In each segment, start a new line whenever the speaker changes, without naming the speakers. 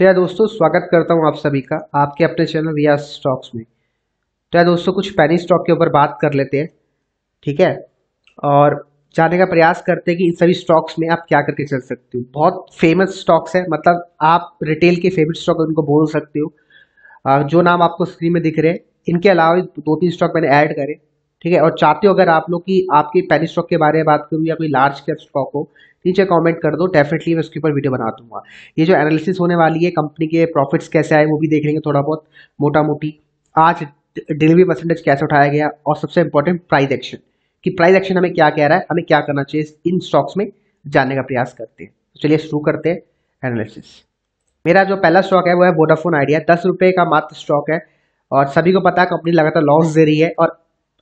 तो यार दोस्तों स्वागत करता हूँ आप सभी का आपके अपने चैनल रिया स्टॉक्स में तो यार दोस्तों कुछ पैनी स्टॉक के ऊपर बात कर लेते हैं ठीक है और जाने का प्रयास करते हैं कि इन सभी स्टॉक्स में आप क्या करके चल सकते हो बहुत फेमस स्टॉक्स है मतलब आप रिटेल के फेवरेट स्टॉक उनको बोल सकते हो जो नाम आपको स्क्रीन में दिख रहे हैं इनके अलावा दो तीन स्टॉक मैंने ऐड करे ठीक है और चाहते हो अगर आप लोग की आपके पैनी स्टॉक के बारे में बात करूँ या कोई लार्ज कैप स्टॉक हो नीचे कमेंट कर दो डेफिनेटली मैं उसके ऊपर वीडियो बना दूंगा ये जो एनालिसिस होने वाली है कंपनी के प्रॉफिट्स कैसे आए वो भी देख लेंगे थोड़ा बहुत मोटा मोटी आज डिलीवरी परसेंटेज कैसे उठाया गया और सबसे इंपॉर्टेंट प्राइस एक्शन कि प्राइस एक्शन हमें क्या कह रहा है हमें क्या करना चाहिए इन स्टॉक्स में जानने का प्रयास करते हैं तो चलिए शुरू करते हैं एनालिसिस मेरा जो पहला स्टॉक है वो है वोडाफोन आइडिया दस रुपये का मात्र स्टॉक है और सभी को पता है कंपनी लगातार लॉस दे रही है और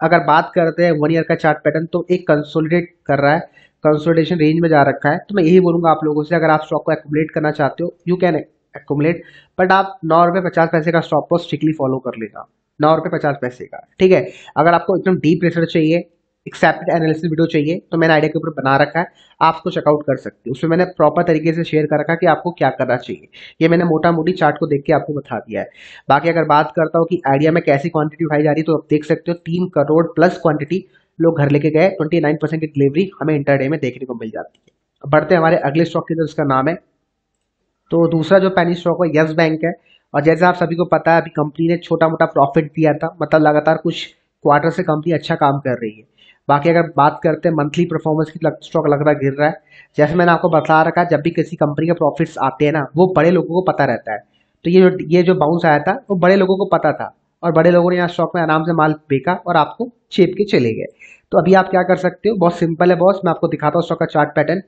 अगर बात करते हैं वन ईयर का चार्ट पैटर्न तो एक कंसोलिडेट कर रहा है कंसोलिडेशन रेंज में जा रखा है तो मैं यही बोलूंगा आप लोगों से अगर आप स्टॉक को एकोमलेट करना चाहते हो यू कैन एकोमोडेट बट आप नौ रुपये पचास पैसे का स्टॉप को स्ट्रिकली फॉलो कर लेना नौ रुपये पचास पैसे का ठीक है अगर आपको एकदम डीप रिसर्च चाहिए एक सेपरेट एनालिसिस वीडियो चाहिए तो मैंने आइडिया के ऊपर बना रखा है आप उसको चेकआउट कर सकते हो उसमें मैंने प्रॉपर तरीके से शेयर कर रखा है कि आपको क्या करना चाहिए ये मैंने मोटा मोटी चार्ट को देख के आपको बता दिया है बाकी अगर बात करता हूँ कि आइडिया में कैसी क्वांटिटी उठाई जा रही है तो आप देख सकते हो तीन करोड़ प्लस क्वांटिटी लोग घर लेके गए ट्वेंटी नाइन परसेंट की डिलीवरी हमें इंटरडे में देखने को मिल जाती है बढ़ते हमारे अगले स्टॉक की तरफ उसका नाम है तो दूसरा जो पैनी स्टॉक है यस बैंक है और जैसे आप सभी को पता है अभी कंपनी ने छोटा मोटा प्रॉफिट दिया था मतलब लगातार कुछ क्वार्टर से कंपनी अच्छा काम कर रही है बाकी अगर बात करते हैं मंथली परफॉर्मेंस की स्टॉक लगातार गिर रहा है जैसे मैंने आपको बता रखा जब भी किसी कंपनी के प्रॉफिट्स आते हैं ना वो बड़े लोगों को पता रहता है तो ये जो ये जो बाउंस आया था वो बड़े लोगों को पता था और बड़े लोगों ने यहाँ शॉप में आराम से माल बेका और आपको चेप के चले गए तो अभी आप क्या कर सकते हो बहुत सिंपल है बॉस मैं आपको दिखाता हूँ स्टॉक का chart pattern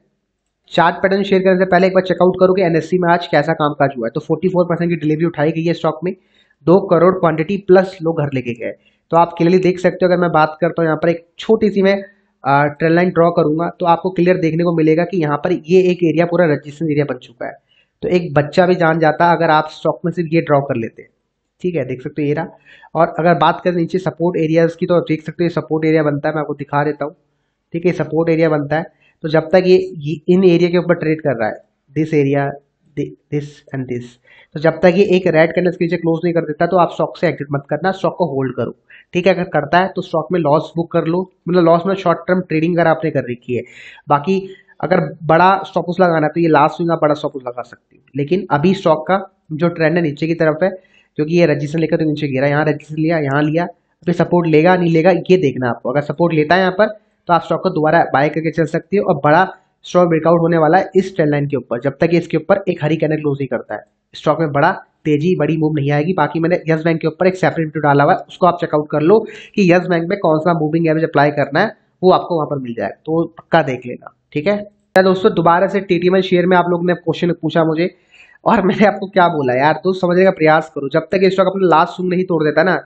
chart pattern share करने से पहले एक बार चेकआउट करो कि एनएससी में आज कैसा कामकाज हुआ है तो 44 परसेंट की डिलीवरी उठाई गई है स्टॉक में दो करोड़ क्वांटिटी प्लस लोग घर लेके गए तो आप क्लियरली देख सकते हो अगर मैं बात करता हूँ यहाँ पर एक छोटी सी मैं ट्रेन लाइन ड्रॉ करूंगा तो आपको क्लियर देखने को मिलेगा कि यहाँ पर ये एक एरिया पूरा रजिस्ट्रेशन एरिया बन चुका है तो एक बच्चा भी जान जाता अगर आप स्टॉक में सिर्फ ये ड्रॉ कर लेते हैं ठीक है देख सकते हो ये रहा और अगर बात करें नीचे सपोर्ट एरियाज की तो आप देख सकते हो सपोर्ट एरिया बनता है मैं आपको दिखा देता हूँ ठीक है सपोर्ट एरिया बनता है तो जब तक ये इन एरिया के ऊपर ट्रेड कर रहा है this area this and this तो जब तक ये एक रेड कैंडल के नीचे क्लोज नहीं कर देता तो आप स्टॉक से एग्जिट मत करना स्टॉक को होल्ड करो ठीक है अगर करता है तो स्टॉक में लॉस बुक कर लो मतलब लॉस में शॉर्ट टर्म ट्रेडिंग अगर आपने कर रखी है बाकी अगर बड़ा स्टॉपुस लगाना है तो ये लास्ट स्विंग आप बड़ा स्टॉपुस लगा सकते हो लेकिन अभी स्टॉक का जो ट्रेंड है नीचे की तरफ है क्योंकि ये रजिस्टर लेकर तो नीचे गिरा यहाँ रजिस्टर लिया यहाँ लिया फिर सपोर्ट लेगा नहीं लेगा ये देखना आपको अगर सपोर्ट लेता है यहाँ पर तो आप स्टॉक को दोबारा बाय करके चल सकती हो और बड़ा स्टॉक ब्रेकआउट होने वाला है इस ट्रेंड लाइन के ऊपर जब तक इसके ऊपर एक हरी कैनल क्लोज ही करता है स्टॉक में बड़ा तेजी बड़ी मूव नहीं आएगी बाकी मैंने यस बैंक के ऊपर एक सेपरेट वीडियो डाला हुआ है उसको आप चेकआउट कर लो कि यस बैंक में कौन सा मूविंग एवरेज अप्लाई करना है वो आपको वहाँ पर मिल जाएगा तो पक्का देख लेना ठीक है दोस्तों दोबारा से टी टी शेयर में आप लोग ने क्वेश्चन पूछा मुझे और मैंने आपको क्या बोला यार तो समझने का प्रयास करो जब तक स्टॉक अपना लास्ट सुन नहीं तोड़ देता ना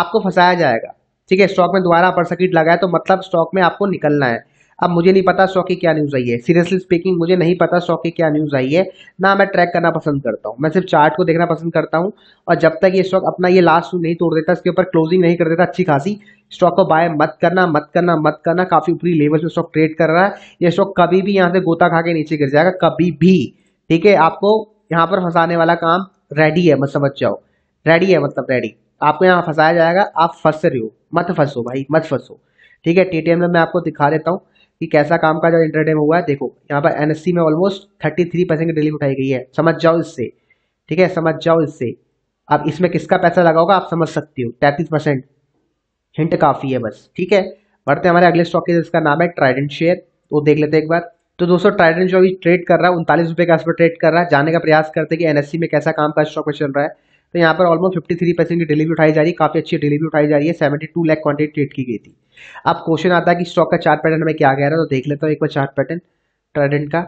आपको फंसाया जाएगा ठीक है स्टॉक में दोबारा अपर सर्किट लगा तो मतलब स्टॉक में आपको निकलना है अब मुझे नहीं पता स्टॉक की क्या न्यूज़ आई है सीरियसली स्पीकिंग मुझे नहीं पता स्टॉक की क्या न्यूज़ आई है ना मैं ट्रैक करना पसंद करता हूँ मैं सिर्फ चार्ट को देखना पसंद करता हूँ और जब तक ये स्टॉक अपना ये लास्ट नहीं तोड़ देता इसके ऊपर क्लोजिंग नहीं कर देता अच्छी खासी स्टॉक को बाय मत करना मत करना मत करना काफ़ी ऊपरी लेवल से स्टॉक ट्रेड कर रहा है ये स्टॉक कभी भी यहाँ से गोता खा के नीचे गिर जाएगा कभी भी ठीक है आपको यहाँ पर फंसाने वाला काम रेडी है मत समझ जाओ रेडी है मतलब रेडी आपको यहाँ फंसाया जाएगा आप फंस रहे हो मत फंसो भाई मत फंसो ठीक है टीटीएम में मैं आपको दिखा देता हूँ कि कैसा काम का जो इंटरटेम हुआ है देखो यहाँ पर एनएससी में ऑलमोस्ट थर्टी थ्री परसेंट की डिलीवरी उठाई गई है समझ जाओ इससे ठीक है समझ जाओ इससे अब इसमें किसका पैसा लगा होगा आप समझ सकते हो तैतीस परसेंट हिंट काफ़ी है बस ठीक है बढ़ते हमारे अगले स्टॉक के जिसका नाम है ट्राइडेंट शेयर तो देख लेते एक बार तो दोस्तों ट्राइडेंट जो अभी ट्रेड कर रहा है उनतालीस रुपये के आसपास ट्रेड कर रहा है जाने का प्रयास करते हैं कि एनएससी e में कैसा काम का स्टॉक में चल रहा है तो यहाँ पर ऑलमोस्ट फिफ्टी थ्री परसेंट की डिलीवरी उठाई जा रही है काफ़ी अच्छी डिलीवरी उठाई जा रही है seventy two lakh quantity trade की गई थी अब क्वेश्चन आता है कि स्टॉक का चार्ट पैटर्न में क्या कह रहा है तो देख लेता हूँ एक बार चार्ट पैटर्न ट्राइडेंट का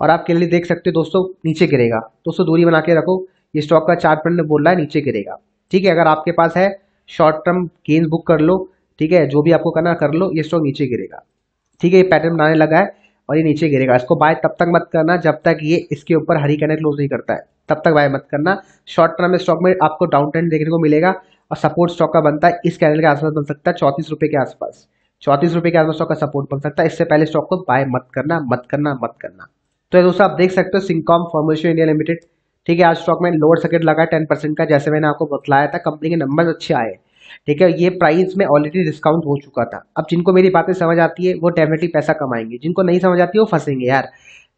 और आप क्लियरली देख सकते हो दोस्तों नीचे गिरेगा दोस्तों दूरी बना के रखो ये स्टॉक का चार्ट पैटर्न बोल रहा है नीचे गिरेगा ठीक है अगर आपके पास है शॉर्ट टर्म गेंद बुक कर लो ठीक है जो भी आपको करना कर लो ये स्टॉक नीचे गिरेगा ठीक है ये पैटर्न बनाने लगा है और ये नीचे गिरेगा इसको बाय तब तक मत करना जब तक ये इसके ऊपर हरी कैंडल क्लोज नहीं करता है तब तक बाय मत करना शॉर्ट टर्म स्टॉक में आपको डाउन ट्रेंड देखने को मिलेगा और सपोर्ट स्टॉक का बनता है इस कैंडल के आसपास बन सकता है चौंतीस रुपये के आसपास चौंतीस रुपये के आसपास स्टॉक का सपोर्ट बन सकता है इससे पहले स्टॉक को बाय मत करना मत करना मत करना तो दोस्तों आप देख सकते हो सिंकॉम फॉर्मेशन इंडिया लिमिटेड ठीक है आज स्टॉक में लोअर सर्किट लगा टेन परसेंट का जैसे मैंने आपको बतलाया था कंपनी के नंबर अच्छे आए ठीक है ये प्राइस में ऑलरेडी डिस्काउंट हो चुका था अब जिनको मेरी बातें समझ आती है वो डेफिनेटली पैसा कमाएंगे जिनको नहीं समझ आती वो फंसेंगे यार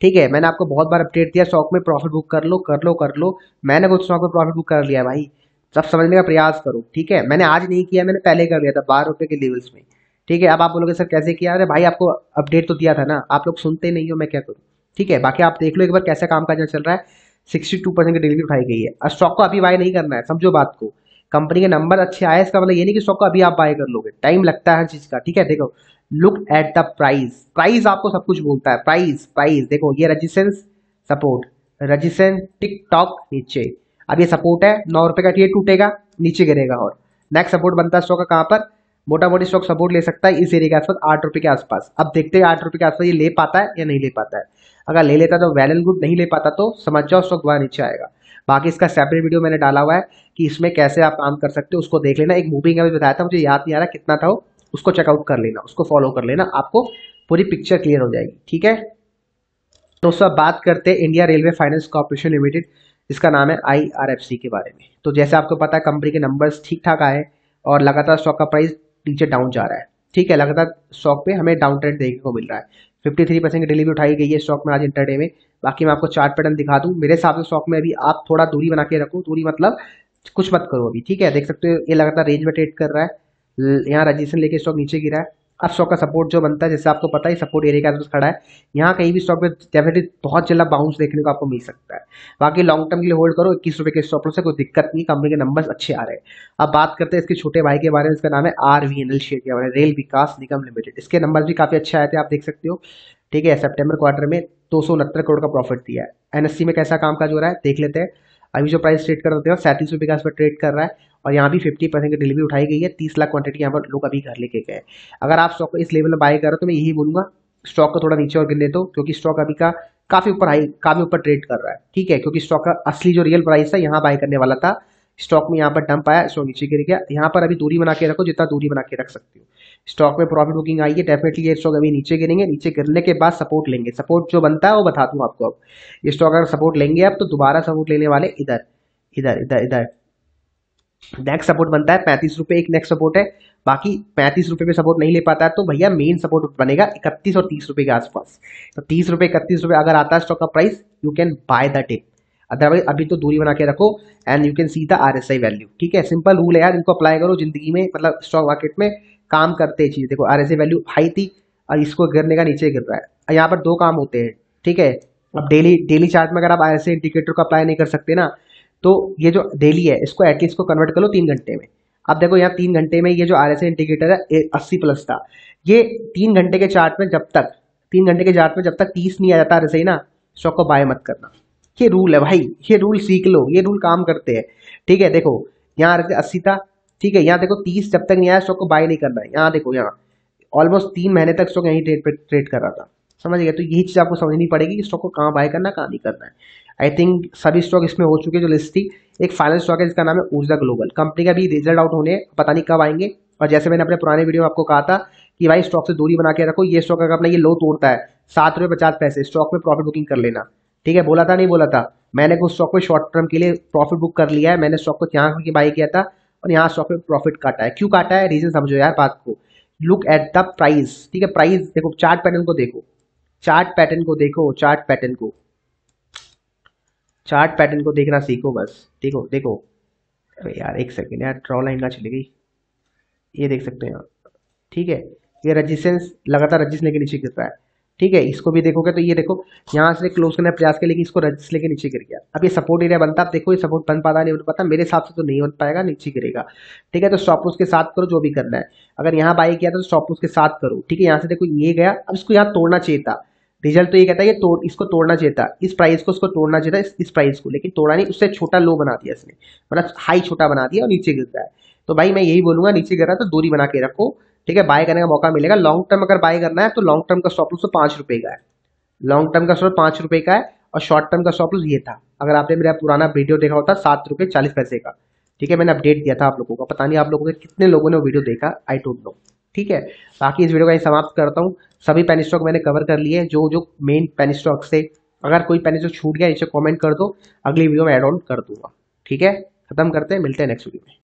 ठीक है मैंने आपको बहुत बार अपडेट दिया स्टॉक में प्रॉफिट बुक कर लो कर लो कर लो मैंने कुछ स्टॉक में प्रॉफिट बुक कर लिया भाई सब समझने का प्रयास करो ठीक है मैंने आज नहीं किया मैंने पहले कर लिया था बारह रुपये के लेवल्स में ठीक है अब आप बोलोगे सर कैसे किया अरे भाई आपको अपडेट तो दिया था ना आप लोग सुनते नहीं हो मैं क्या करूँ ठीक है बाकी आप देख लो एक बार कैसा काम काज चल रहा है सिक्सटी टू परसेंट की डिलीवरी उठाई गई है और स्टॉक को अभी बाय नहीं करना है समझो बात को कंपनी के नंबर अच्छे आए इसका मतलब ये नहीं कि स्टॉक को अभी आप बाय कर लोगे टाइम लगता है हर चीज़ का ठीक है देखो look at the price price आपको सब कुछ बोलता है प्राइस प्राइस देखो ये रजिस्टेंस सपोर्ट रजिस्टेंस टिकटॉक नीचे अब ये सपोर्ट है नौ रुपए का टूटेगा नीचे गिरेगा और नेक्स्ट सपोर्ट बनता है स्टॉक का कहां पर मोटा मोटी स्टॉक सपोर्ट ले सकता है इस एरिया के आसपास आठ रुपए के आसपास अब देखते हैं आठ रुपए के आसपास ये ले पाता है या नहीं ले पाता है अगर ले लेता तो वेल एंड गुड नहीं ले पाता तो समझ जाओ स्टॉक वहां नीचे आएगा बाकी इसका सेपरेट वीडियो मैंने डाला हुआ है कि इसमें कैसे आप काम कर सकते हो उसको देख लेना एक मूविंग एवरेज बताया था मुझे याद नहीं आ रहा कितना था वो उसको चेकआउट कर लेना उसको फॉलो कर लेना आपको पूरी पिक्चर क्लियर हो जाएगी ठीक है तो अब बात करते हैं India railway finance corporation limited जिसका नाम है आई के बारे में तो जैसे आपको पता है कंपनी के नंबर्स ठीक ठाक आए और लगातार स्टॉक का प्राइस नीचे डाउन जा रहा है ठीक है लगातार स्टॉक पे हमें डाउन ट्रेंड देखने को मिल रहा है 53 परसेंट की डिलीवरी उठाई गई है स्टॉक में आज इंटरडे में बाकी मैं आपको चार्ट पैटर्न दिखा दूँ मेरे हिसाब से स्टॉक में अभी आप थोड़ा दूरी बना के रखो दूरी मतलब कुछ मत करो अभी ठीक है देख सकते हो ये लगातार रेंज में ट्रेड कर रहा है यहाँ रजिस्ट्रेशन लेके स्टॉक नीचे गिरा है अब स्टॉक का सपोर्ट जो बनता है जैसे आपको पता है सपोर्ट एरिया के आसपास खड़ा है यहाँ कहीं भी स्टॉक में डेफिनेटली बहुत जल्द बाउंस देखने को आपको मिल सकता है बाकी लॉन्ग टर्म के लिए होल्ड करो इक्कीस रुपये के स्टॉप से कोई दिक्कत नहीं कंपनी के नंबर्स अच्छे आ रहे हैं अब बात करते हैं इसके छोटे भाई के बारे में इसका नाम है R V N L share के बारे में रेल विकास निगम लिमिटेड इसके नंबर भी काफ़ी अच्छे आए थे आप देख सकते हो ठीक है सेप्टेम्बर क्वार्टर में दो सौ उनहत्तर करोड़ का प्रॉफिट दिया है एनएससी में कैसा काम काज हो रहा है देख लेते हैं अभी जो प्राइस ट्रेड कर रहे हैं सैंतीस रुपये के आसपास ट्रेड कर रहा है और यहाँ भी फिफ्टी परसेंट की डिलीवरी उठाई गई है तीस लाख क्वांटिटी यहाँ पर लोग अभी घर लेके गए अगर आप स्टॉक इस लेवल में बाय कर रहे हो तो मैं यही बोलूँगा स्टॉक को थोड़ा नीचे और गिरने दो क्योंकि स्टॉक अभी का काफ़ी ऊपर हाई काफ़ी ऊपर ट्रेड कर रहा है ठीक है क्योंकि स्टॉक का असली जो रियल प्राइस था यहाँ बाय करने वाला था स्टॉक में यहाँ पर डंप आया सो नीचे गिर गया यहाँ पर अभी दूरी बना के रखो जितना दूरी बना के रख सकते हो स्टॉक में प्रॉफिट बुकिंग आई है डेफिनेटली ये स्टॉक अभी नीचे गिरेंगे नीचे गिरने के बाद सपोर्ट लेंगे सपोर्ट जो बनता है वो बता दूँ आपको अब ये स्टॉक अगर सपोर्ट लेंगे आप तो दोबारा सपोर्ट लेने वाले इधर इधर इधर इधर नेक्स्ट सपोर्ट बनता है पैंतीस रुपये एक नेक्स्ट सपोर्ट है बाकी पैंतीस रुपये पे सपोर्ट नहीं ले पाता है तो भैया मेन सपोर्ट बनेगा इकतीस और तीस रुपये के आसपास तो तीस रुपये इकतीस रुपये अगर आता है स्टॉक का price you can buy the dip otherwise अभी तो दूरी बना के रखो and you can see the R S I value ठीक है सिंपल रूल है यार इनको अप्लाई करो जिंदगी में मतलब स्टॉक मार्केट में काम करते चीज़ देखो R S I value high थी और इसको गिरने का नीचे गिर रहा है यहाँ पर दो काम होते हैं ठीक है अब डेली डेली चार्ट में अगर आप आर एस आई इंडिकेटर को अप्लाई नहीं कर सकते ना तो ये जो डेली है इसको एटलीस्ट को कन्वर्ट कर लो तीन घंटे में अब देखो यहाँ तीन घंटे में ये जो आर एस आई इंडिकेटर है अस्सी प्लस था ये तीन घंटे के चार्ट में जब तक तीन घंटे के चार्ट में जब तक तीस नहीं आ जाता आर एस आई ना स्टॉक को बाय मत करना ये रूल है भाई ये रूल सीख लो ये रूल काम करते हैं ठीक है देखो यहाँ रखते अस्सी था ठीक है यहाँ देखो तीस जब तक नहीं आया स्टॉक को बाय नहीं करना है यहाँ देखो यहाँ ऑलमोस्ट तीन महीने तक स्टॉक यहीं ट्रेड पर ट्रेड कर रहा था समझ गया तो यही चीज़ आपको समझनी पड़ेगी कि स्टॉक को कहाँ बाय करना कहाँ नहीं करना है आई थिंक सभी स्टॉक इसमें हो चुके जो लिस्ट थी एक फाइनल स्टॉक है जिसका नाम है ऊर्जा ग्लोबल कंपनी का भी रिजल्ट आउट होने पता नहीं कब आएंगे और जैसे मैंने अपने पुराने वीडियो में आपको कहा था कि भाई स्टॉक से दूरी बना के रखो ये स्टॉक अगर अपना ये लो तोड़ता है सात रुपये पचास पैसे स्टॉक में प्रॉफिट बुकिंग कर लेना ठीक है बोला था नहीं बोला था मैंने उस स्टॉक को शॉर्ट टर्म के लिए प्रॉफिट बुक कर लिया है मैंने स्टॉक को यहाँ की बाई किया था और यहाँ स्टॉक में प्रॉफिट काटा है क्यों काटा है रीजन समझो यार बात को लुक एट द प्राइस ठीक है प्राइस देखो चार्ट पैटर्न को देखो चार्ट पैटर्न को देखो चार्ट पैटर्न को चार्ट पैटर्न को देखना सीखो बस ठीक हो देखो अरे यार एक सेकेंड यार ड्रॉ लाइन ना चली गई ये देख सकते हैं ठीक है ये रजिस्टेंस लगातार रजिस्टेंस के नीचे गिरता है ठीक है इसको भी देखोगे तो ये देखो यहाँ से क्लोज करने प्रयास किया लेकिन इसको रजिस्ट लेके नीचे गिर गया अब ये सपोर्ट एरिया बनता आप देखो ये सपोर्ट बन पाता नहीं बन पाता मेरे हिसाब से तो नहीं बन पाएगा नीचे गिरेगा ठीक है तो स्टॉप उसके साथ करो जो भी करना है अगर यहाँ बाई किया था तो स्टॉप उसके साथ करो ठीक है यहाँ से देखो ये गया अब इसको यहाँ तोड़ना चाहिए था रिजल्ट तो ये कहता है कि तोड़ इसको तोड़ना चाहिए था इस प्राइस को उसको तोड़ना चाहिए था इस, इस प्राइस को लेकिन तोड़ा नहीं उससे छोटा लो बना दिया इसने मतलब हाई छोटा बना दिया और नीचे गिरता है तो भाई मैं यही बोलूंगा नीचे गिर रहा है तो दूरी बना के रखो ठीक है बाय करने का मौका मिलेगा लॉन्ग टर्म अगर बाय करना है तो लॉन्ग टर्म का स्टॉप लॉस तो पांच रुपए का है लॉन्ग टर्म का स्टॉप पांच रुपए का है और शॉर्ट टर्म का स्टॉप लॉस ये था अगर आपने मेरा पुराना वीडियो देखा होता सात रुपए चालीस पैसे का ठीक है मैंने अपडेट दिया था आप लोगों का पता नहीं आप लोगों के कितने लोगों ने वो वीडियो देखा आई डोंट नो ठीक है बाकी इस वीडियो का समाप्त करता हूँ सभी पेन स्टॉक मैंने कवर कर लिए जो जो मेन पेन स्टॉक से अगर कोई पेन स्टॉक छूट गया नीचे कॉमेंट कर दो अगली वीडियो में एड ऑन कर दूंगा ठीक है खत्म करते हैं मिलते हैं नेक्स्ट वीडियो में